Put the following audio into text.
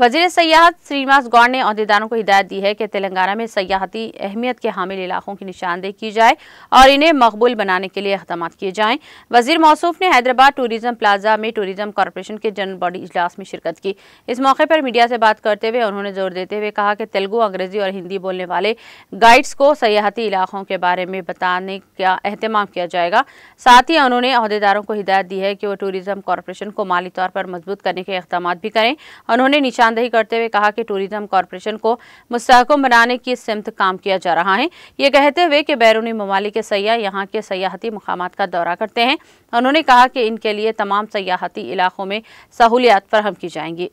वजीर सयाहत श्रीनिवास गौड़ ने अहदेदारों को हिदायत दी है कि तेलंगाना में सयाहती अहमियत के हामिल इलाकों की निशानदेही की जाए और इन्हें मकबूल बनाने के लिए इकदाम किए जाएं वजीर मौसूफ ने हैदराबाद टूरिज्म प्लाजा में टूरिज्म कॉरपोरेशन के जनरल बॉडी इजलास में शिरकत की इस मौके पर मीडिया से बात करते हुए उन्होंने जोर देते हुए कहा कि तेलुगु अंग्रेजी और हिंदी बोलने वाले गाइड्स को सयाहती इलाकों के बारे में बताने का अहतमाम किया जाएगा साथ ही उन्होंने अहदेदारों को हिदायत दी है कि वो टूरिज्म कॉरपोरेशन को माली तौर पर मजबूत करने के इकदाम भी करें उन्होंने निशानदेही करते हुए कहा कि टूरिज्म कॉरपोरेशन को मुस्तकम बनाने की सिमत काम किया जा रहा है ये कहते हुए कि बैरूनी ममालिक सयाह यहाँ के सयाहती मकाम का दौरा करते हैं उन्होंने कहा कि इनके लिए तमाम सयाहती इलाकों में सहूलियात फरहम की जाएंगी